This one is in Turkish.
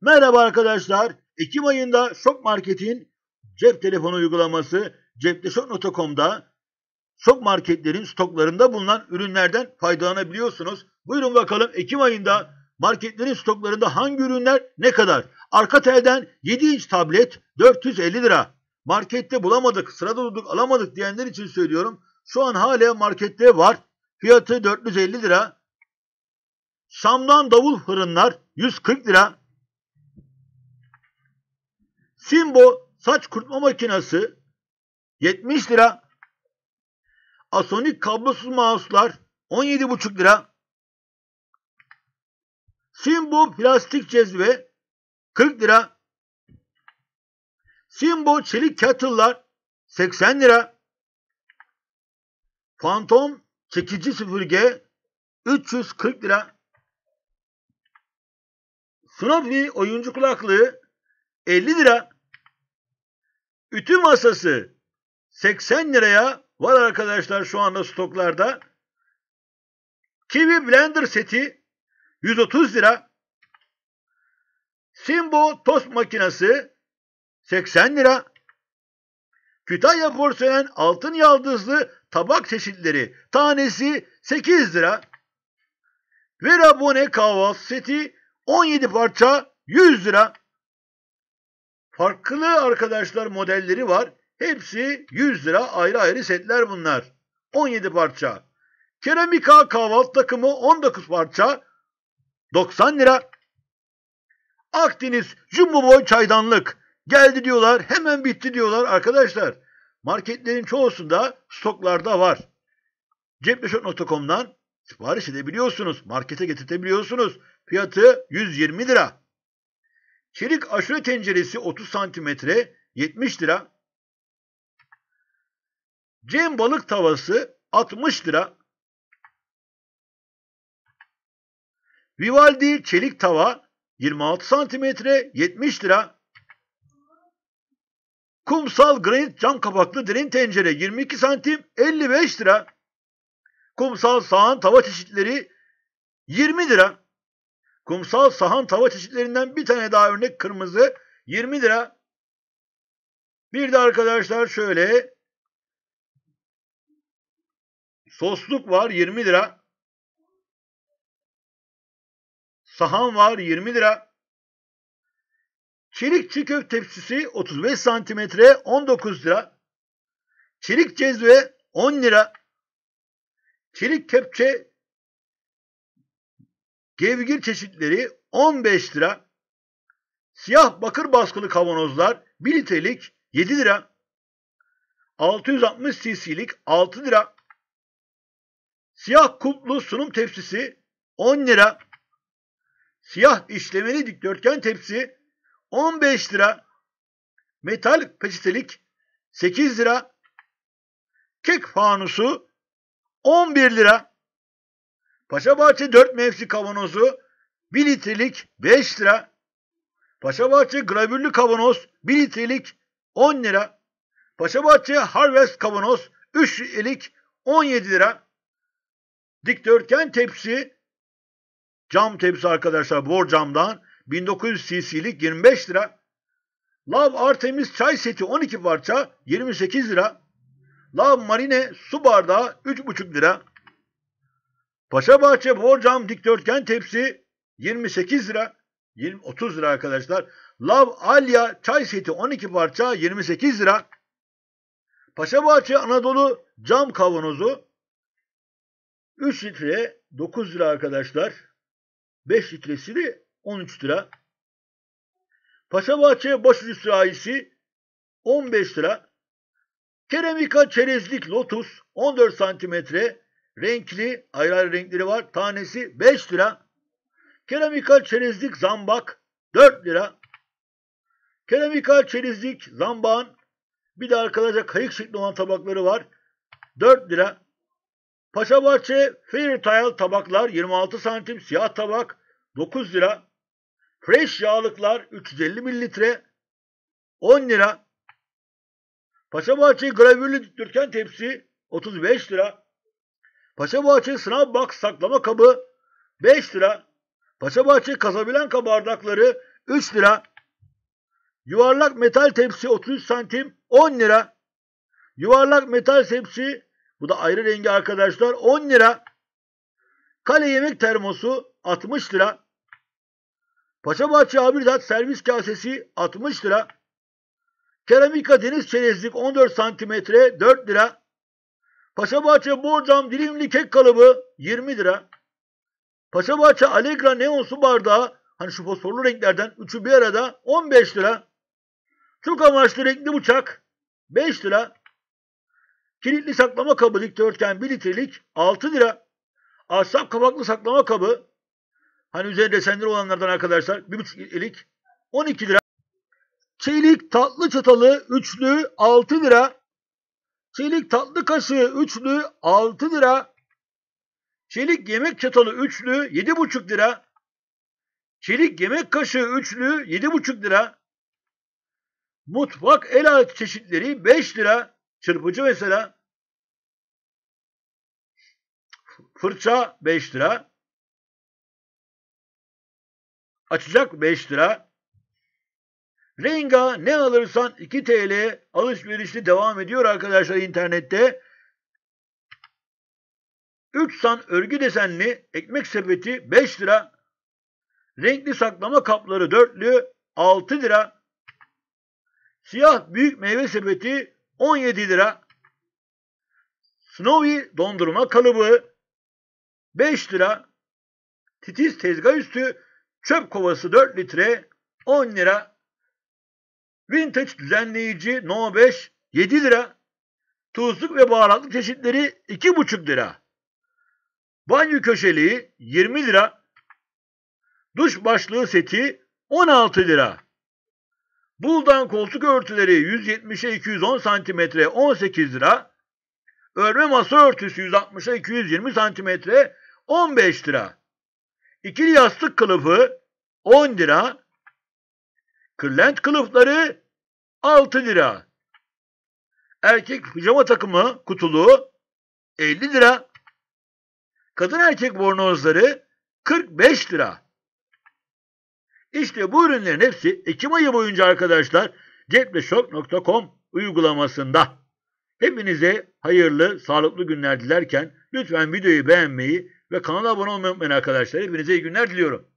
Merhaba arkadaşlar. Ekim ayında Şok Market'in cep telefonu uygulaması cepteşok.com'da şok marketlerin stoklarında bulunan ürünlerden faydalanabiliyorsunuz. Buyurun bakalım Ekim ayında marketlerin stoklarında hangi ürünler ne kadar? Arka telden 7 inç tablet 450 lira. Markette bulamadık, sırada durduk, alamadık diyenler için söylüyorum. Şu an hala markette var. Fiyatı 450 lira. Şam'dan davul fırınlar 140 lira. Simbo saç kurutma makinesi 70 lira. Asonic kablosuz mouse'lar 17,5 lira. Simbo plastik cezve 40 lira. Simbo çelik kettle'lar 80 lira. Phantom çekici süpürge 340 lira. Snoopy oyuncu kulaklığı 50 lira. Ütü masası 80 liraya var arkadaşlar şu anda stoklarda. Kiwi Blender seti 130 lira. Simbo tost makinesi 80 lira. Kütahya porselen altın yaldızlı tabak çeşitleri tanesi 8 lira. Verabone kahvaltı seti 17 parça 100 lira. Farklı arkadaşlar modelleri var. Hepsi 100 lira ayrı ayrı setler bunlar. 17 parça. Keramika kahvaltı takımı 19 parça. 90 lira. Akdeniz Jumbo Boy çaydanlık. Geldi diyorlar hemen bitti diyorlar arkadaşlar. Marketlerin çoğusunda stoklarda var. Cepleşot.com'dan sipariş edebiliyorsunuz. Markete getirtebiliyorsunuz. Fiyatı 120 lira. Çelik aşure tenceresi 30 santimetre 70 lira. Cem balık tavası 60 lira. Vivaldi çelik tava 26 santimetre 70 lira. Kumsal granit cam kapaklı derin tencere 22 santim 55 lira. Kumsal sahan tava çeşitleri 20 lira. Kumsal sahan tava çeşitlerinden bir tane daha örnek kırmızı 20 lira. Bir de arkadaşlar şöyle sosluk var 20 lira. Sahan var 20 lira. Çelik çiğ köfte tepsisi 35 santimetre 19 lira. Çelik cezve 10 lira. Çelik kepçe Gevgir çeşitleri 15 lira. Siyah bakır baskılı kavanozlar 1 litrelik 7 lira. 660 cc'lik 6 lira. Siyah kulplu sunum tepsisi 10 lira. Siyah işlemeli dikdörtgen tepsi 15 lira. Metal peçetelik 8 lira. Kek fanusu 11 lira. Paşabahçe 4 mevsi kavanozu 1 litrelik 5 lira. Paşabahçe gravürlü kavanoz 1 litrelik 10 lira. Paşabahçe Harvest kavanoz 3 litrelik 17 lira. Dikdörtgen tepsi cam tepsi arkadaşlar bor camdan 1900 cc'lik 25 lira. Love Artemis çay seti 12 parça 28 lira. Love Marine su bardağı 3,5 lira. Paşabahçe borcam dikdörtgen tepsi 28 lira. 20, 30 lira arkadaşlar. Lav Alya çay seti 12 parça 28 lira. Paşabahçe Anadolu cam kavanozu 3 litre 9 lira arkadaşlar. 5 litresi de 13 lira. Paşabahçe başucu sürahisi 15 lira. Keramika çerezlik lotus 14 santimetre Renkli ayrı ayrı renkleri var. Tanesi 5 lira. Keramikal çerezlik zambak 4 lira. Keramikal çerezlik zambağın bir de arkadaşlar kayık şeklinde olan tabakları var. 4 lira. Paşabahçe Fair Tile tabaklar 26 santim siyah tabak 9 lira. Fresh yağlıklar 350 mililitre 10 lira. Paşabahçe gravürlü dürtgen tepsi 35 lira. Paşa Bahçe sınav bak saklama kabı 5 lira. Paşa Bahçe kazabilen kabardakları 3 lira. Yuvarlak metal tepsi 33 santim 10 lira. Yuvarlak metal tepsi bu da ayrı rengi arkadaşlar 10 lira. Kale yemek termosu 60 lira. Paşa Paşabahçe Habitat servis kasesi 60 lira. Keramika deniz çerezlik 14 santimetre 4 lira. Paşabahçe Borcam dilimli kek kalıbı 20 lira. Paşabahçe Allegra neon su bardağı hani şu fosforlu renklerden üçü bir arada 15 lira. Çok amaçlı renkli bıçak 5 lira. Kilitli saklama kabı dikdörtgen 1 litrelik 6 lira. Ahşap kapaklı saklama kabı hani üzeri desenleri olanlardan arkadaşlar 1,5 litrelik 12 lira. Çelik tatlı çatalı üçlü 6 lira. Çelik tatlı kaşığı üçlü 6 lira. Çelik yemek çatalı üçlü 7,5 lira. Çelik yemek kaşığı üçlü 7,5 lira. Mutfak el alet çeşitleri 5 lira. Çırpıcı mesela. Fırça 5 lira. Açacak 5 lira. Renga ne alırsan 2 TL alışverişli devam ediyor arkadaşlar internette. 3 san örgü desenli ekmek sepeti 5 lira. Renkli saklama kapları dörtlü 6 lira. Siyah büyük meyve sepeti 17 lira. Snowy dondurma kalıbı 5 lira. Titiz tezgah üstü çöp kovası 4 litre 10 lira. Vintage düzenleyici No 5 7 lira. Tuzluk ve baharatlı çeşitleri 2,5 lira. Banyo köşeliği 20 lira. Duş başlığı seti 16 lira. Buldan koltuk örtüleri 170'e 210 santimetre 18 lira. Örme masa örtüsü 160'a 220 santimetre 15 lira. İkili yastık kılıfı 10 lira. Kırlent kılıfları 6 lira. Erkek pijama takımı kutulu 50 lira. Kadın erkek bornozları 45 lira. İşte bu ürünlerin hepsi Ekim ayı boyunca arkadaşlar cepleşok.com uygulamasında. Hepinize hayırlı, sağlıklı günler dilerken lütfen videoyu beğenmeyi ve kanala abone olmayı unutmayın arkadaşlar. Hepinize iyi günler diliyorum.